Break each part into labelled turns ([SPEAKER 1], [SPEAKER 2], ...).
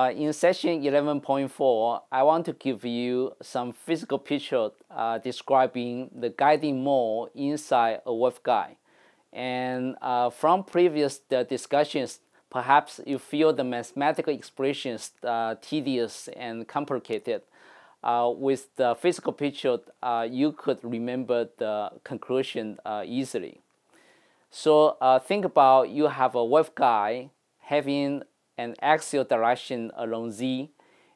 [SPEAKER 1] Uh, in section 11.4, I want to give you some physical picture uh, describing the guiding mode inside a waveguide. And uh, from previous uh, discussions, perhaps you feel the mathematical expressions uh, tedious and complicated. Uh, with the physical picture, you could remember the conclusion easily. So think about you have a waveguide having and axial direction along z.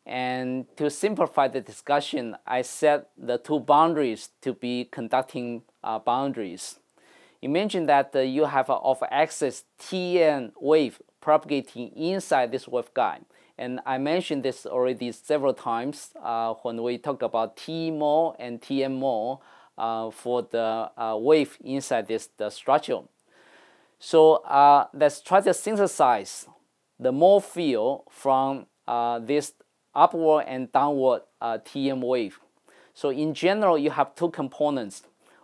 [SPEAKER 1] And to simplify the discussion, I set the two boundaries to be conducting uh, boundaries. Imagine that uh, you have an uh, off-axis TN wave propagating inside this waveguide. And I mentioned this already several times uh, when we talk about TMO and TMO uh, for the uh, wave inside this the structure. So let's try to synthesize the more field from uh, this upward and downward uh, TM wave. So in general, you have two components.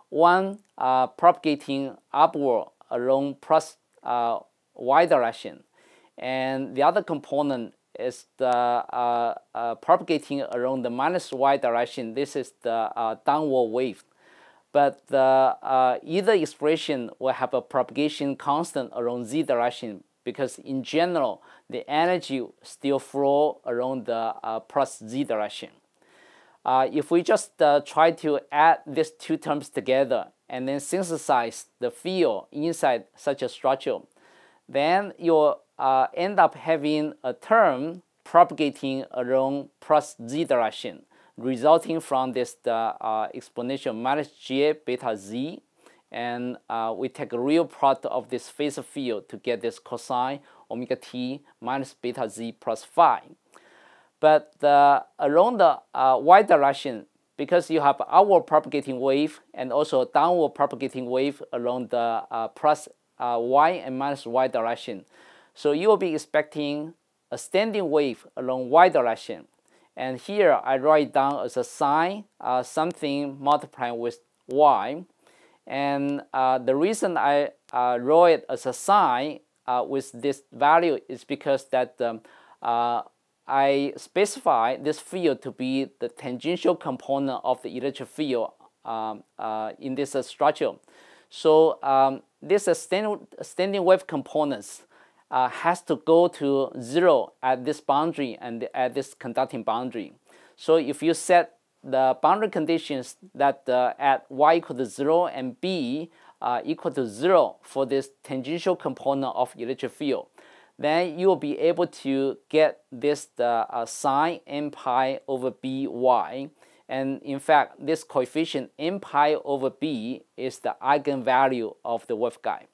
[SPEAKER 1] One uh, propagating upward along plus uh, y direction, and the other component is the uh, uh, propagating along the minus y direction. This is the downward wave but the, uh, either expression will have a propagation constant along z direction because in general, the energy still flow around the uh, plus z direction. Uh, if we just uh, try to add these two terms together and then synthesize the field inside such a structure, then you'll uh, end up having a term propagating around plus z direction, resulting from this uh, uh, exponential minus j beta z and uh, we take a real product of this phase field to get this cosine omega t minus beta z plus phi. But the, along the uh, y direction, because you have upward propagating wave and also downward propagating wave along the uh, plus, uh, y and minus y direction. So you will be expecting a standing wave along y direction. And here I write down as a sine uh, something multiplying with y. And uh, the reason I uh, wrote it as a sign uh, with this value is because that um, uh, I specify this field to be the tangential component of the electric field um, uh, in this uh, structure. So um, this stand standing wave components has to go to zero at this boundary and at this conducting boundary. So if you set the boundary conditions that uh, at y equal to 0 and b uh, equal to 0 for this tangential component of electric field, then you will be able to get this uh, uh sine n pi over by. And in fact, this coefficient n pi over b is the eigenvalue of the waveguide.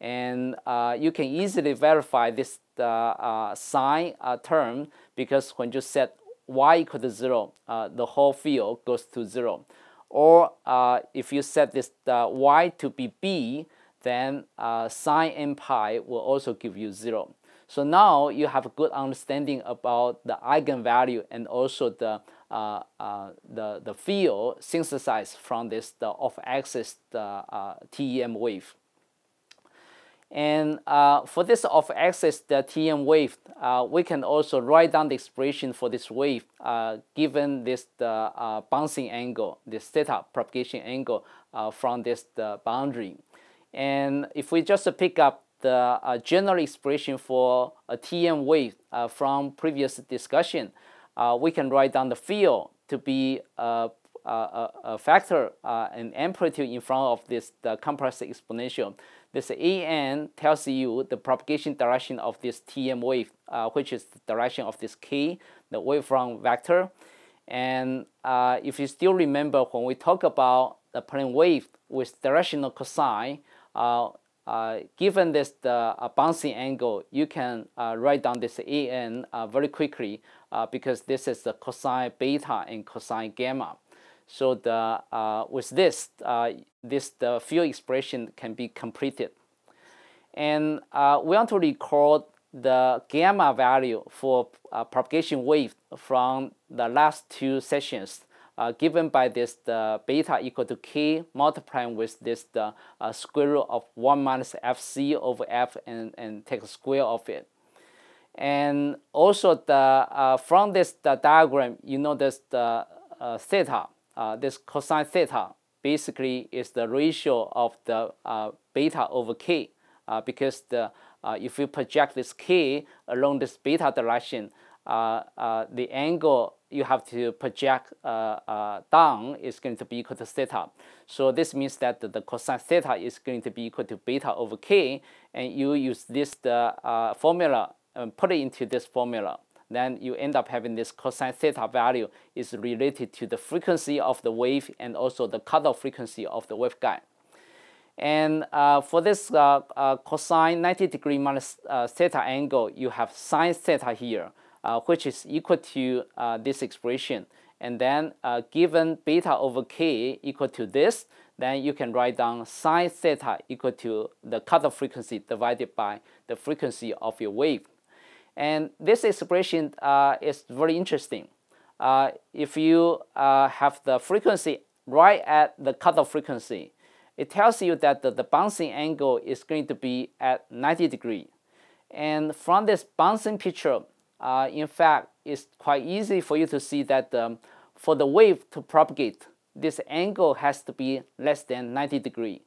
[SPEAKER 1] And uh, you can easily verify this uh, sine term because when you set y equal to 0, uh, the whole field goes to 0. Or uh, if you set this uh, y to be b, then uh, sine n pi will also give you 0. So now you have a good understanding about the eigenvalue and also the uh, uh, the, the field synthesized from this the off-axis uh, TEM wave. And uh, for this off-axis the TM wave, uh, we can also write down the expression for this wave uh, given this the uh, bouncing angle, this theta propagation angle uh, from this the boundary. And if we just pick up the uh, general expression for a TM wave from previous discussion, we can write down the field to be a, a, a factor, an amplitude in front of this the compressed exponential. This AN tells you the propagation direction of this TM wave, uh, which is the direction of this K, the wavefront vector. And uh, if you still remember when we talk about the plane wave with directional cosine, uh, uh given this the uh, bouncing angle, you can uh, write down this AN very quickly because this is the cosine beta and cosine gamma. So the, uh, with this, uh, this the field expression can be completed. And uh, we want to record the gamma value for uh, propagation wave from the last two sessions uh, given by this the beta equal to k multiplying with this the uh, square root of 1 minus fc over f and, and take square of it. And also the from this the diagram, you notice the theta uh, this cosine theta basically is the ratio of the uh, beta over k uh, because the, uh, if you project this k along this beta direction, uh, the angle you have to project down is going to be equal to theta. So this means that the, the cosine theta is going to be equal to beta over k, and you use this the, formula and put it into this formula then you end up having this cosine theta value is related to the frequency of the wave and also the cutoff frequency of the waveguide. And uh, for this uh, uh, cosine 90 degree minus uh, theta angle, you have sine theta here, uh, which is equal to uh, this expression. And then given beta over k equal to this, then you can write down sine theta equal to the cutoff frequency divided by the frequency of your wave. And this expression uh, is very interesting. Uh, if you uh, have the frequency right at the cutoff frequency, it tells you that the, the, bouncing angle is going to be at 90 degree. And from this bouncing picture, uh, in fact, it's quite easy for you to see that um, for the wave to propagate, this angle has to be less than 90 degree.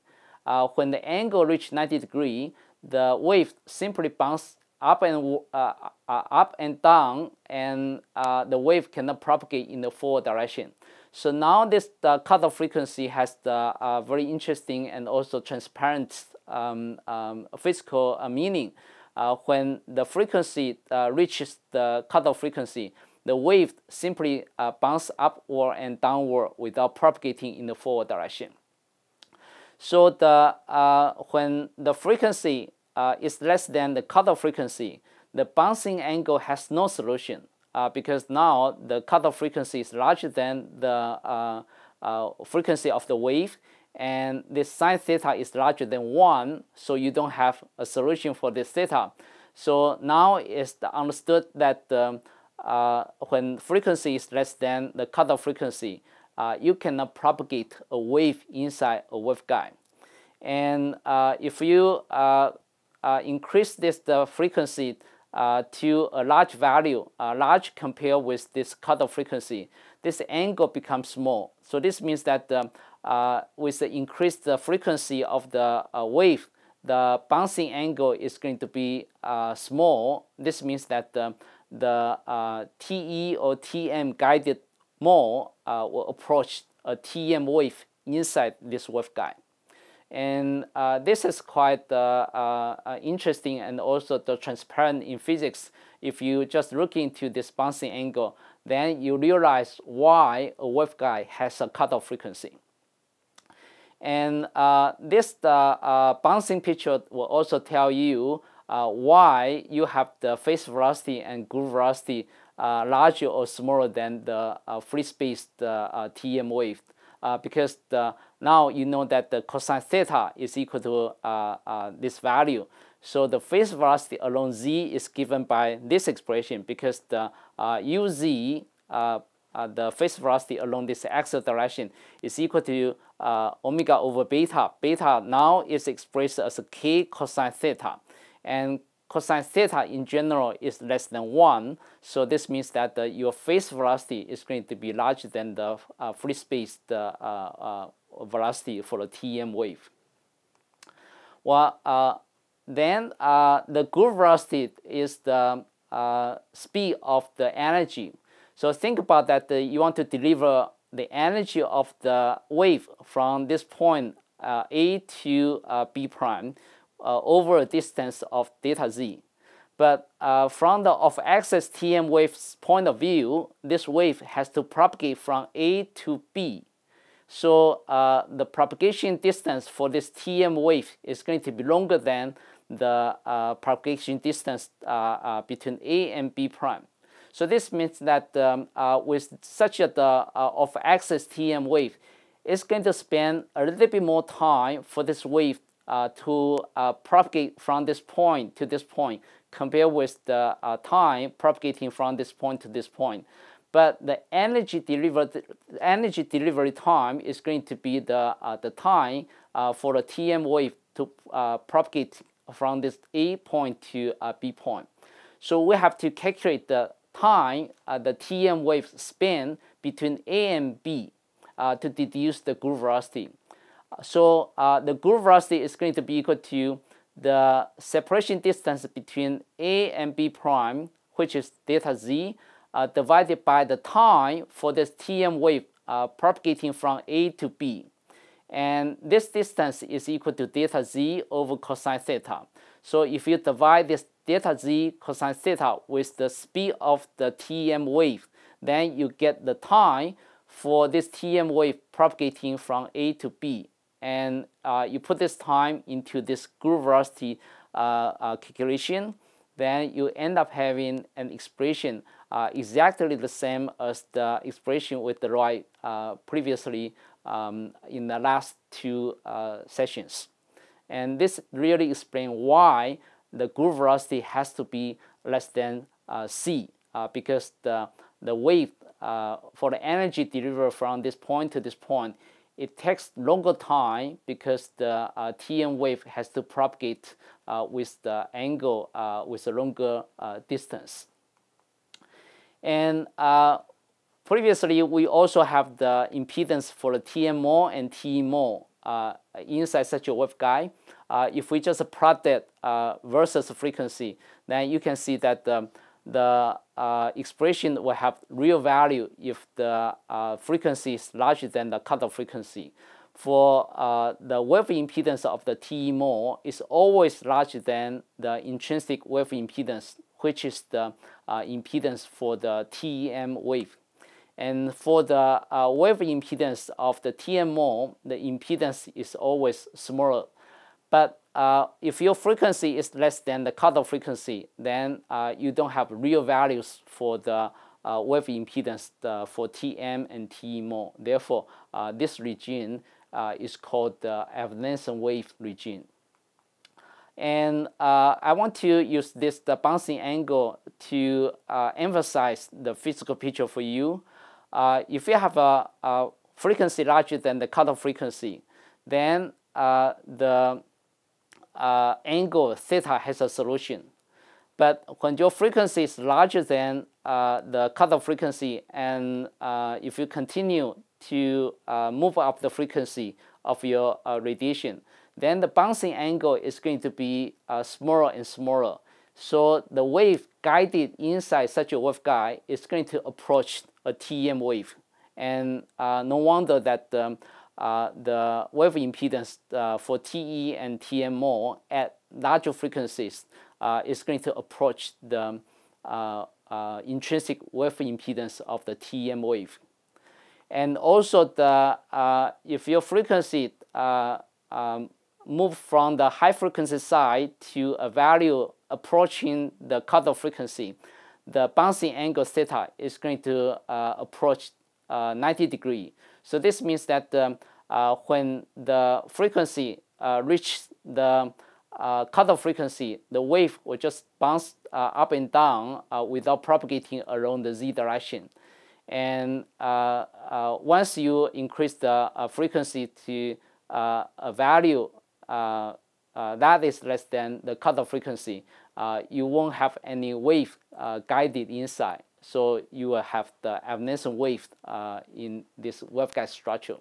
[SPEAKER 1] Uh, when the angle reaches 90 degree, the wave simply bounces up and uh, uh, up and down, and uh, the wave cannot propagate in the forward direction. So now this the cutoff frequency has the uh, very interesting and also transparent um, um, physical meaning. when the frequency reaches the cutoff frequency, the wave simply uh, bounces upward and downward without propagating in the forward direction. So the, uh, when the frequency uh, is less than the cutoff frequency, the bouncing angle has no solution uh, because now the cutoff frequency is larger than the uh, uh, frequency of the wave and the sine theta is larger than 1, so you don't have a solution for this theta. So now it's understood that um, uh, when frequency is less than the cutoff frequency, uh, you cannot propagate a wave inside a waveguide. And uh, if you uh, uh, increase this the frequency uh, to a large value, uh, large compared with this cutoff frequency, this angle becomes small. So this means that um, with the increased frequency of the wave, the bouncing angle is going to be uh, small. This means that uh, the uh, TE or TM guided mode will approach a TM wave inside this waveguide. And uh, this is quite uh, uh, uh, interesting and also the transparent in physics. If you just look into this bouncing angle, then you realize why a waveguide has a cutoff frequency. And uh, this bouncing picture will also tell you why you have the phase velocity and groove velocity larger or smaller than the free space TM wave. Uh, because the, now you know that the cosine theta is equal to uh, uh, this value. So the phase velocity along z is given by this expression because the uz, uh, uh, the phase velocity along this axial direction is equal to omega over beta. Beta now is expressed as k cosine theta. And cosine theta in general is less than 1. So this means that uh, your phase velocity is going to be larger than the uh, free space the, uh, uh, velocity for the TM wave. Well, uh, then the group velocity is the speed of the energy. So think about that you want to deliver the energy of the wave from this point A to B prime uh, over a distance of delta z. But uh, from the off-axis TM wave's point of view, this wave has to propagate from A to B. So uh, the propagation distance for this TM wave is going to be longer than the uh, propagation distance uh, uh between A and B prime. So this means that um, with such a off-axis TM wave, it's going to spend a little bit more time for this wave uh, to uh, propagate from this point to this point compared with the uh, time propagating from this point to this point but the energy delivered energy delivery time is going to be the uh, the time uh, for the TM wave to uh, propagate from this A point to B point. So we have to calculate the time the TM wave spend between A and B to deduce the groove velocity. So uh, the groove velocity is going to be equal to the separation distance between A and B prime, which is delta z, uh, divided by the time for this TM wave uh, propagating from A to B. And this distance is equal to delta z over cosine theta. So if you divide this delta z cosine theta with the speed of the TM wave, then you get the time for this TM wave propagating from A to B and uh, you put this time into this groove velocity uh, uh, calculation, then you end up having an expression uh, exactly the same as the expression with the right previously um, in the last two sessions. And this really explains why the groove velocity has to be less than uh, c uh, because the, the wave uh, for the energy delivered from this point to this point it takes longer time because the uh, TM wave has to propagate uh, with the angle uh, with a longer uh, distance. And uh, previously, we also have the impedance for the TMO and TEMO uh, inside such a waveguide. if we just plot that versus frequency, then you can see that um, the uh, expression will have real value if the uh, frequency is larger than the cutoff frequency. For uh, the wave impedance of the TE is always larger than the intrinsic wave impedance, which is the uh, impedance for the TEM wave. And for the uh, wave impedance of the TM the impedance is always smaller. But uh, if your frequency is less than the cutoff frequency, then uh, you don't have real values for the uh, wave impedance for Tm and Te more. Therefore, uh, this regime uh, is called the Evanescent wave regime. And uh, I want to use this the bouncing angle to emphasize the physical picture for you. if you have a, a, frequency larger than the cutoff frequency, then the uh, angle theta has a solution. But when your frequency is larger than uh, the cutoff frequency, and uh, if you continue to uh, move up the frequency of your uh, radiation, then the bouncing angle is going to be uh, smaller and smaller. So the wave guided inside such a waveguide is going to approach a TEM wave. And no wonder that um, uh, the wave impedance uh, for TE and TM more at larger frequencies uh, is going to approach the intrinsic wave impedance of the TEM wave. And also, the, if your frequency um, move from the high frequency side to a value approaching the cutoff frequency, the bouncing angle theta is going to uh, approach uh, 90 degree. So this means that um, uh, when the frequency uh, reaches the uh, cutoff frequency, the wave will just bounce uh, up and down uh, without propagating around the z direction. And uh, once you increase the frequency to a value that is less than the cutoff frequency, you won't have any wave guided inside. So you will have the evanescent wave, uh, in this waveguide structure.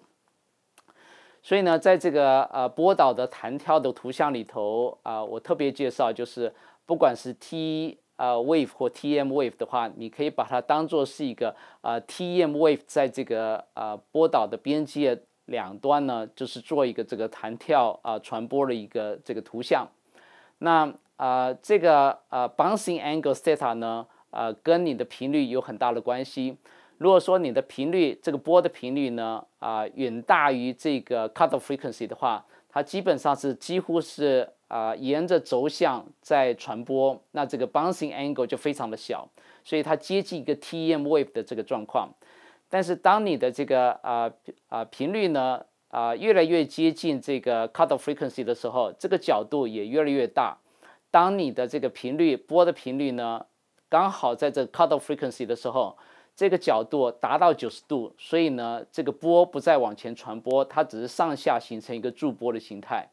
[SPEAKER 1] 所以呢，在这个呃波导的弹跳的图像里头啊，我特别介绍就是，不管是 TE 啊 wave 或 TM wave 的话，你可以把它当做是一个呃 TM wave 在这个呃波导的边界两端呢，就是做一个这个弹跳啊传播的一个这个图像。那呃这个呃 bouncing angle theta 呢？啊，跟你的频率有很大的关系。如果说你的频率，这个波的频率呢，啊，远大于这个 cutoff frequency 的话，它基本上是几乎是啊，沿着轴向在传播，那这个 bouncing angle 就非常的小，所以它接近一个 TEM wave 的这个状况。但是当你的这个啊啊频率呢啊越来越接近这个 cutoff frequency 的时候，这个角度也越来越大。当你的这个频率，波的频率呢？刚好在这 cutoff frequency 的时候，这个角度达到九十度，所以呢，这个波不再往前传播，它只是上下形成一个驻波的形态。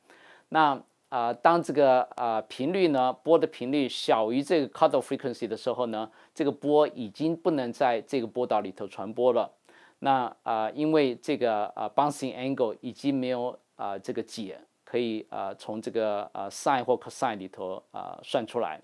[SPEAKER 1] 那啊，当这个啊频率呢，波的频率小于这个 cutoff frequency 的时候呢，这个波已经不能在这个波导里头传播了。那啊，因为这个啊 bouncing angle 已经没有啊这个解可以啊从这个啊 s i n 或 cosine 里头啊算出来。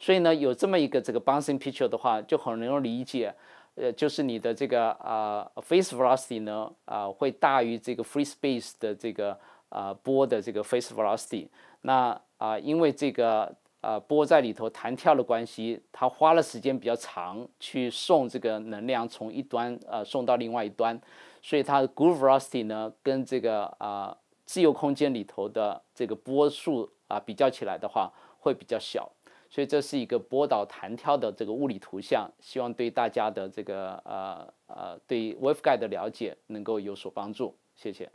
[SPEAKER 1] 所以呢，有这么一个这个 bouncing picture 的话，就很容易理解，呃，就是你的这个啊 face velocity 呢啊会大于这个 free space 的这个啊波的这个 face velocity。那啊，因为这个啊波在里头弹跳的关系，它花了时间比较长去送这个能量从一端啊送到另外一端，所以它的 group velocity 呢跟这个啊自由空间里头的这个波速啊比较起来的话，会比较小。所以这是一个波导弹跳的这个物理图像，希望对大家的这个呃呃对 Waveguide 的了解能够有所帮助，谢谢。